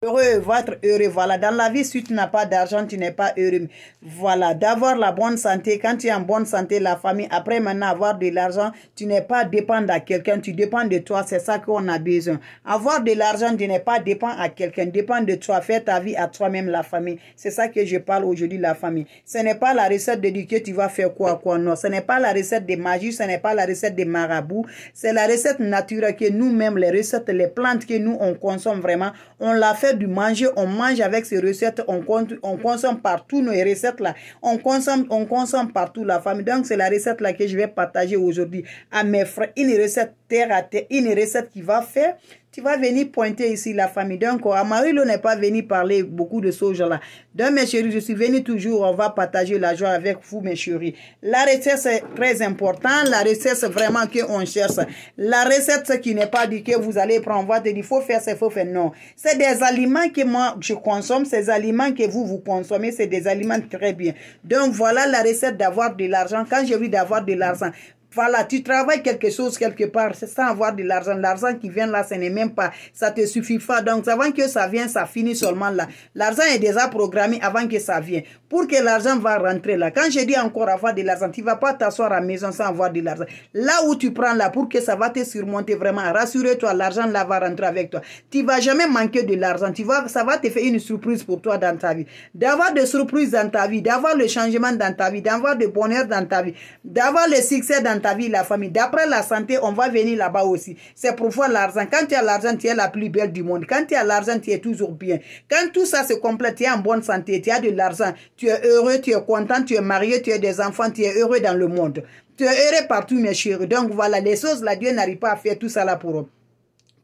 Heureux, être heureux, voilà. Dans la vie, si tu n'as pas d'argent, tu n'es pas heureux. Voilà, d'avoir la bonne santé, quand tu es en bonne santé, la famille, après maintenant avoir de l'argent, tu n'es pas dépendant à quelqu'un, tu dépends de toi, c'est ça qu'on a besoin. Avoir de l'argent, tu n'es pas dépend à quelqu'un, dépend de toi, fais ta vie à toi-même, la famille. C'est ça que je parle aujourd'hui, la famille. Ce n'est pas la recette de Dieu que tu vas faire quoi, quoi, non. Ce n'est pas la recette des magies, ce n'est pas la recette des marabouts, c'est la recette naturelle que nous-mêmes, les recettes, les plantes que nous, on consomme vraiment, on l'a fait du manger, on mange avec ces recettes, on, on consomme partout nos recettes là. On consomme, on consomme partout la famille. Donc c'est la recette là que je vais partager aujourd'hui à mes frères. Une recette terre à terre, une recette qui va faire qui venir pointer ici la famille. Donc, Amarillo n'est pas venu parler beaucoup de soja là Donc, mes chéris, je suis venu toujours, on va partager la joie avec vous, mes chéris. La recette, c'est très important. La recette, c'est vraiment qu'on cherche. La recette, qui n'est pas dit que vous allez prendre, votre. il faut faire, c'est faut faire. Non. C'est des aliments que moi, je consomme. Ces aliments que vous, vous consommez, c'est des aliments très bien. Donc, voilà la recette d'avoir de l'argent. Quand j'ai envie d'avoir de l'argent, voilà, tu travailles quelque chose quelque part sans avoir de l'argent. L'argent qui vient là, ce n'est même pas, ça te suffit pas. Donc, avant que ça vienne, ça finit seulement là. L'argent est déjà programmé avant que ça vienne. Pour que l'argent va rentrer là. Quand je dis encore avoir de l'argent, tu ne vas pas t'asseoir à la maison sans avoir de l'argent. Là où tu prends là, pour que ça va te surmonter vraiment, rassure-toi, l'argent là va rentrer avec toi. Tu ne vas jamais manquer de l'argent. Tu ça va te faire une surprise pour toi dans ta vie. D'avoir des surprises dans ta vie, d'avoir le changement dans ta vie, d'avoir le bonheur dans ta vie, d'avoir le succès dans ta vie, la famille. D'après la santé, on va venir là-bas aussi. C'est pour voir l'argent. Quand tu as l'argent, tu es la plus belle du monde. Quand tu as l'argent, tu es toujours bien. Quand tout ça se complète, tu es en bonne santé, tu as de l'argent, tu es heureux, tu es content, tu es marié, tu as des enfants, tu es heureux dans le monde. Tu es heureux partout, mes chéris. Donc voilà, les choses là, Dieu n'arrive pas à faire tout ça là pour eux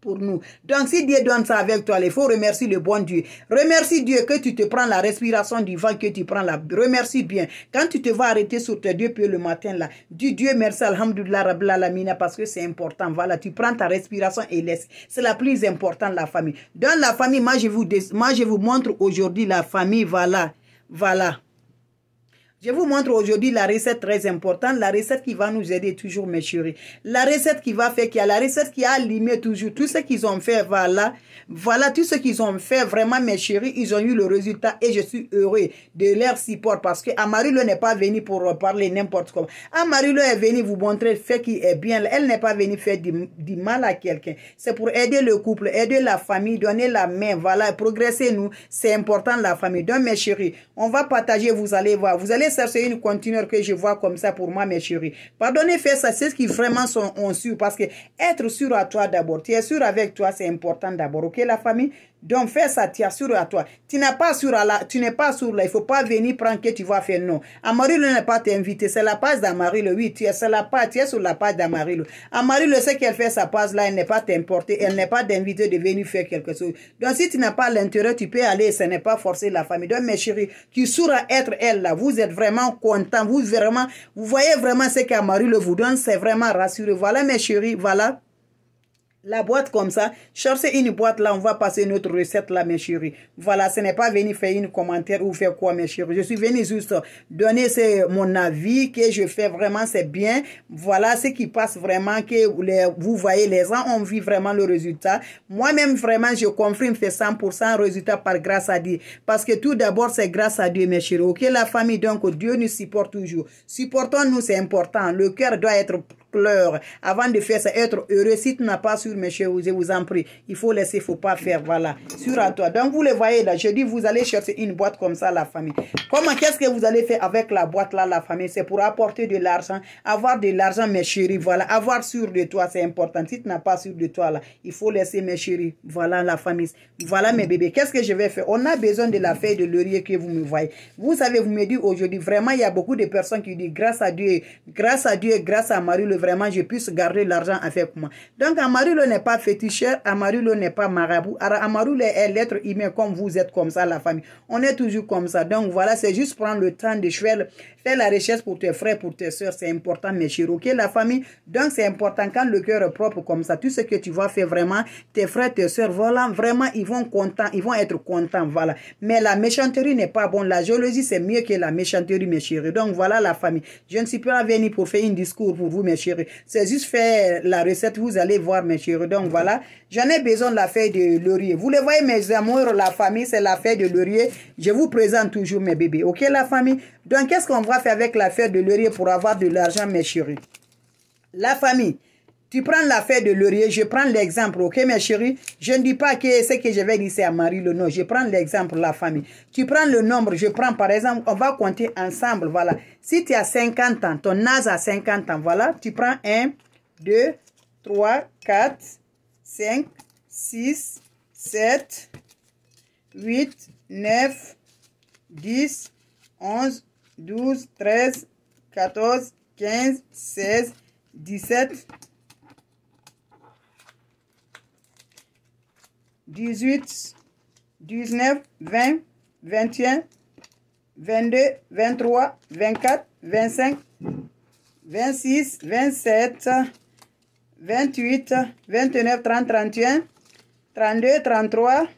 pour nous. Donc si Dieu donne ça avec toi, il faut remercier le bon Dieu. Remercie Dieu que tu te prends la respiration du vent, que tu prends la... Remercie bien. Quand tu te vas arrêter sur tes deux pieds le matin, là, Du Dieu merci, alhamdoulilah, rabla lamina, parce que c'est important. Voilà, tu prends ta respiration et laisse. C'est la plus importante, la famille. Dans la famille, moi je vous, moi, je vous montre aujourd'hui la famille, voilà. Voilà. Je vous montre aujourd'hui la recette très importante, la recette qui va nous aider toujours, mes chéris. La recette qui va faire qu'il y a la recette qui a limé toujours tout ce qu'ils ont fait, voilà. Voilà tout ce qu'ils ont fait, vraiment, mes chéris, ils ont eu le résultat et je suis heureux de leur support parce que le n'est pas venu pour parler n'importe quoi. Amarillo est venu vous montrer fait qui est bien. Elle n'est pas venue faire du, du mal à quelqu'un. C'est pour aider le couple, aider la famille, donner la main, voilà, progresser nous. C'est important la famille. Donc, mes chéris, on va partager, vous allez voir. Vous allez c'est une continueur que je vois comme ça pour moi, mes chéris. pardonnez faire ça, c'est ce qui vraiment sont, sûrs, Parce que être sûr à toi d'abord, tu es sûr avec toi, c'est important d'abord. Ok, la famille donc fais ça, tu à toi. Tu n'es pas sur à tu n'es pas sur là. Il faut pas venir prendre que tu vas faire non. le n'est pas t'inviter, C'est la page d'Amarille. Oui, tu es, c'est la page, tu es sur la page Amarille, le sait qu'elle fait sa page là. Elle n'est pas t'importer, Elle n'est pas d'inviter de venir faire quelque chose. Donc si tu n'as pas l'intérêt, tu peux aller. Ce n'est pas forcer la famille. Donc mes chéris, tu sauras être elle là. Vous êtes vraiment content. Vous vraiment, vous voyez vraiment ce le vous donne. C'est vraiment rassuré. Voilà mes chéris. Voilà. La boîte comme ça, chercher une boîte là, on va passer notre recette là, mes chéris. Voilà, ce n'est pas venir faire une commentaire ou faire quoi, mes chéris. Je suis venu juste donner mon avis, que je fais vraiment, c'est bien. Voilà ce qui passe vraiment, que vous voyez, les gens ont vu vraiment le résultat. Moi-même, vraiment, je confirme, fait 100% résultat par grâce à Dieu. Parce que tout d'abord, c'est grâce à Dieu, mes chéris. Ok, la famille, donc, Dieu nous supporte toujours. Supportons-nous, c'est important. Le cœur doit être pleure. Avant de faire ça, être heureux. Si tu n'as pas sur mes cheveux, je vous en prie. Il faut laisser, il faut pas faire. Voilà. Sur à toi. Donc, vous le voyez là. Je dis, vous allez chercher une boîte comme ça, la famille. Comment, qu'est-ce que vous allez faire avec la boîte là, la famille? C'est pour apporter de l'argent. Avoir de l'argent, mes chéris. Voilà. Avoir sur de toi, c'est important. Si tu n'as pas sur de toi là, il faut laisser, mes chéris. Voilà, la famille. Voilà, mes bébés. Qu'est-ce que je vais faire? On a besoin de la feuille de laurier que vous me voyez. Vous savez, vous me dites aujourd'hui, vraiment, il y a beaucoup de personnes qui disent grâce à Dieu, grâce à Dieu, grâce à Marie, le vraiment je puisse garder l'argent avec moi. Donc Amarulo n'est pas féticheur, Amarulo n'est pas marabout. Amarulo est l'être humain comme vous êtes comme ça, la famille. On est toujours comme ça. Donc voilà, c'est juste prendre le temps de cheval faire la richesse pour tes frères, pour tes soeurs. C'est important, mes chéris. Ok, la famille. Donc c'est important quand le cœur est propre comme ça. Tout ce que tu vas faire vraiment, tes frères, tes soeurs, voilà, vraiment, ils vont contents, ils vont être contents. Voilà. Mais la méchanterie n'est pas bonne. La géologie, c'est mieux que la méchanterie, mes chéris. Donc voilà, la famille. Je ne suis pas venu pour faire un discours pour vous, mes chers. C'est juste faire la recette, vous allez voir, mes chéris. Donc voilà, j'en ai besoin de la feuille de laurier. Vous les voyez, mes amours, la famille, c'est la feuille de laurier. Je vous présente toujours mes bébés, ok, la famille? Donc, qu'est-ce qu'on va faire avec la feuille de laurier pour avoir de l'argent, mes chéris? La famille, tu prends l'affaire de Laurier, je prends l'exemple, ok mes chérie? Je ne dis pas que ce que je vais dire c'est à Marie le nom, je prends l'exemple, la famille. Tu prends le nombre, je prends par exemple, on va compter ensemble, voilà. Si tu as 50 ans, ton âge a 50 ans, voilà, tu prends 1, 2, 3, 4, 5, 6, 7, 8, 9, 10, 11, 12, 13, 14, 15, 16, 17, 18, 19, 20, 21, 22, 23, 24, 25, 26, 27, 28, 29, 30, 31, 32, 33,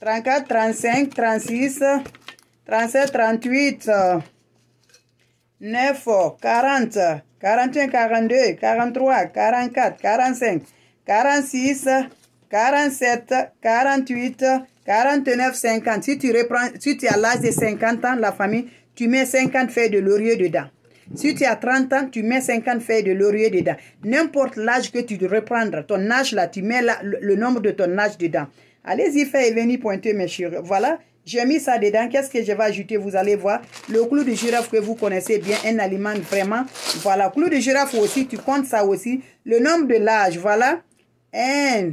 34, 35, 36, 37, 38, 9, 40, 41, 42, 43, 44, 45, 46, 47, 48, 49, 50. Si tu, reprends, si as l'âge de 50 ans, la famille, tu mets 50 feuilles de laurier dedans. Si tu as 30 ans, tu mets 50 feuilles de laurier dedans. N'importe l'âge que tu dois reprendre, ton âge là, tu mets le, nombre de ton âge dedans. Allez-y, et venez pointer mes chéris. Voilà, j'ai mis ça dedans. Qu'est-ce que je vais ajouter Vous allez voir. Le clou de girafe que vous connaissez bien, un aliment vraiment. Voilà, clou de girafe aussi, tu comptes ça aussi. Le nombre de l'âge, voilà. Un...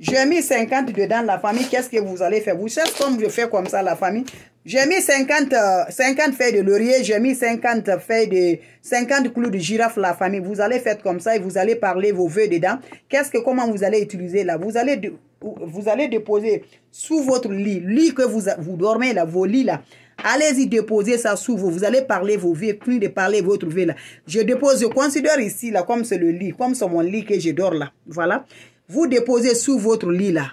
J'ai mis 50 dedans la famille. Qu'est-ce que vous allez faire Vous savez comme je fais comme ça la famille. J'ai mis 50, 50 euh, feuilles de laurier, j'ai mis 50 feuilles de 50 clous de girafe la famille. Vous allez faire comme ça et vous allez parler vos vœux dedans. Qu'est-ce que comment vous allez utiliser là Vous allez vous allez déposer sous votre lit, lit que vous vous dormez là, vos lits là. Allez-y déposer ça sous vous. Vous allez parler vos vœux, plus de parler votre vœux, là. Je dépose, je considère ici là comme c'est le lit, comme c'est mon lit que je dors là. Voilà vous déposez sous votre lit là.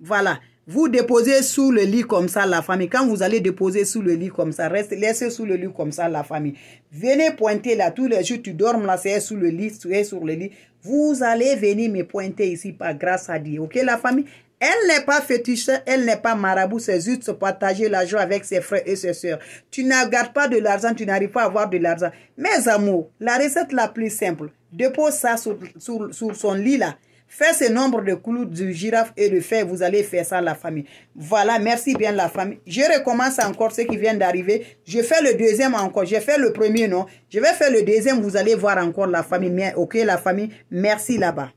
Voilà. Vous déposez sous le lit comme ça la famille. Quand vous allez déposer sous le lit comme ça, laissez sous le lit comme ça la famille. Venez pointer là tous les jours, tu dormes là, c'est sous le lit, tu es sur le lit. Vous allez venir me pointer ici par grâce à Dieu. Ok la famille Elle n'est pas fétiche, elle n'est pas marabout, c'est juste se partager la joie avec ses frères et ses soeurs. Tu n'as pas de l'argent, tu n'arrives pas à avoir de l'argent. Mes amours, la recette la plus simple, dépose ça sur, son lit là. Fais ce nombre de clous du girafe et de fer, vous allez faire ça la famille. Voilà, merci bien la famille. Je recommence encore ce qui vient d'arriver. Je fais le deuxième encore. J'ai fait le premier, non Je vais faire le deuxième, vous allez voir encore la famille. Ok la famille, merci là-bas.